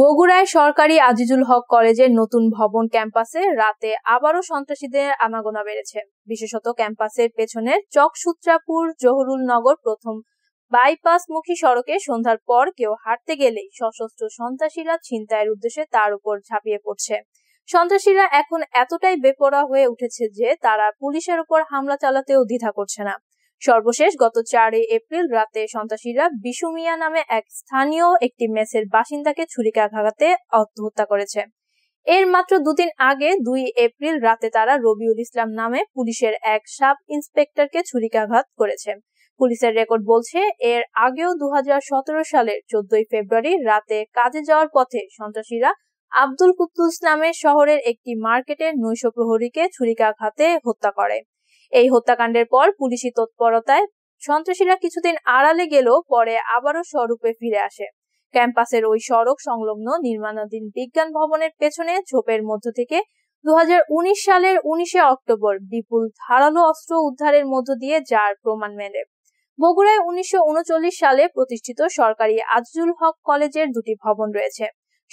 বগুড়ায় সরকারি আজিজুল হক কলেজের নতুন ভবন ক্যাম্পাসে রাতে আবারও সন্ত্রাসীদের আনাগোনা বেড়েছে বিশেষত ক্যাম্পাসের পেছনের চকসূত্রাপুর জহরুল নগর প্রথম বাইপাস মুখী সড়কে সন্ধ্যার পর কেউ হাঁটতে গেলেই সশস্ত্র সন্ত্রাসীরা ছিনতাইয়ের উদ্দেশ্যে তার উপর ঝাঁপিয়ে পড়ছে সন্ত্রাসীরা এখন এতটাই বেপরোয়া হয়ে উঠেছে যে তারা পুলিশের উপর হামলা চালাতেও দ্বিধা করছে না সর্বশেষ গত চারই এপ্রিল রাতে সন্ত্রাসীরা বিশু মিয়া নামে এক স্থানীয় একটি মেসের বাসিন্দাকে ছুরিকাঘাতে আত্মহত্যা করেছে এর মাত্র দুদিন আগে দুই এপ্রিল রাতে তারা রবিউল ইসলাম নামে পুলিশের এক সাব ইন্সপেক্টরকে ছুরিকাঘাত করেছে পুলিশের রেকর্ড বলছে এর আগেও দু সালের চোদ্দই ফেব্রুয়ারি রাতে কাজে যাওয়ার পথে সন্ত্রাসীরা আব্দুল কুতুস নামে শহরের একটি মার্কেটের নৈশ প্রহরীকে ছুরিকাঘাতে হত্যা করে এই হত্যাকাণ্ডের পর পুলিশি তৎপরতায় সন্ত্রাসীরা কিছুদিন আড়ালে গেলেও পরে আবারও স্বরূপে ফিরে আসে ক্যাম্পাসের ওই সড়ক সংলগ্ন নির্মাণাধীন বিজ্ঞান ভবনের পেছনে ঝোপের মধ্য থেকে দু সালের উনিশে অক্টোবর বিপুল ধারালো অস্ত্র উদ্ধারের মধ্য দিয়ে যার প্রমাণ মেলে বগুড়ায় উনিশশো সালে প্রতিষ্ঠিত সরকারি আজজুল হক কলেজের দুটি ভবন রয়েছে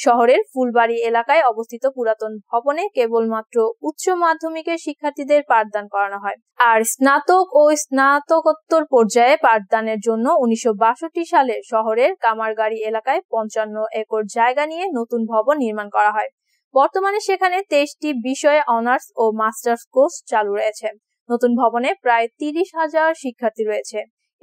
শহরের ফুলবাড়ি এলাকায় অবস্থিত পুরাতন ভবনে কেবলমাত্র উচ্চ মাধ্যমিকের শিক্ষার্থীদের পাঠদান করানো হয় আর স্নাতক ও স্নাতকোত্তর পর্যায়ে পাঠদানের জন্য উনিশশো সালে শহরের কামারগাড়ি এলাকায় পঞ্চান্ন একর জায়গা নিয়ে নতুন ভবন নির্মাণ করা হয় বর্তমানে সেখানে তেইশটি বিষয়ে অনার্স ও মাস্টার্স কোর্স চালু রয়েছে নতুন ভবনে প্রায় তিরিশ হাজার শিক্ষার্থী রয়েছে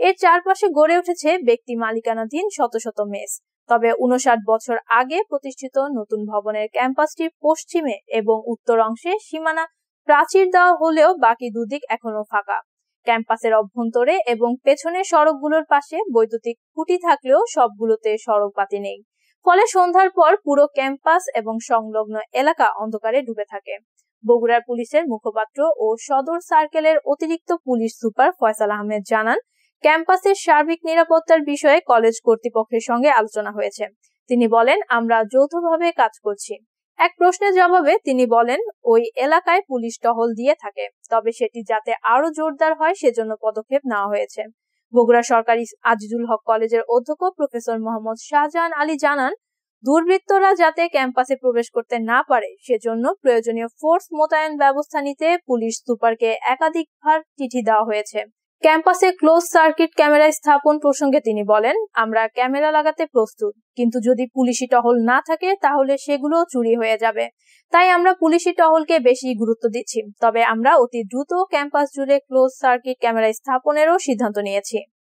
এর চারপাশে গড়ে উঠেছে ব্যক্তি মালিকানাধীন শত শত মেস তবে উনষাট বছর আগে প্রতিষ্ঠিত নতুন ভবনের ক্যাম্পাসটি পশ্চিমে এবং উত্তর অংশে সীমানা প্রাচীর দেওয়া হলেও বাকি দুদিক এখনো ফাঁকা ক্যাম্পাসের অভ্যন্তরে এবং পেছনে সড়কগুলোর পাশে বৈদ্যুতিক খুঁটি থাকলেও সবগুলোতে সড়কপাতি নেই ফলে সন্ধ্যার পর পুরো ক্যাম্পাস এবং সংলগ্ন এলাকা অন্ধকারে ডুবে থাকে বগুড়ার পুলিশের মুখপাত্র ও সদর সার্কেলের অতিরিক্ত পুলিশ সুপার ফয়সাল আহমেদ জানান ক্যাম্পাসের সার্বিক নিরাপত্তার বিষয়ে কলেজ কর্তৃপক্ষের সঙ্গে আলোচনা হয়েছে তিনি বলেন আমরা যৌথভাবে কাজ করছি এক প্রশ্নের জবাবে তিনি বলেন ওই এলাকায় পুলিশ টহল দিয়ে থাকে তবে সেটি যাতে আরো জোরদার হয় সেজন্য পদক্ষেপ নেওয়া হয়েছে বগুড়া সরকারি আজিজুল হক কলেজের অধ্যক্ষ প্রফেসর মোহাম্মদ শাহজাহান আলী জানান দুর্বৃত্তরা যাতে ক্যাম্পাসে প্রবেশ করতে না পারে সেজন্য প্রয়োজনীয় ফোর্স মোতায়েন ব্যবস্থা নিতে পুলিশ সুপারকে একাধিকবার চিঠি দেওয়া হয়েছে ক্যাম্পাসে ক্লোজ সার্কিট ক্যামেরা স্থাপন প্রসঙ্গে তিনি বলেন আমরা ক্যামেরা লাগাতে প্রস্তুত কিন্তু যদি পুলিশি টহল না থাকে তাহলে সেগুলো চুরি হয়ে যাবে তাই আমরা পুলিশি টহলকে বেশি গুরুত্ব দিচ্ছি তবে আমরা অতি দ্রুত ক্যাম্পাস জুড়ে ক্লোজ সার্কিট ক্যামেরা স্থাপনেরও সিদ্ধান্ত নিয়েছি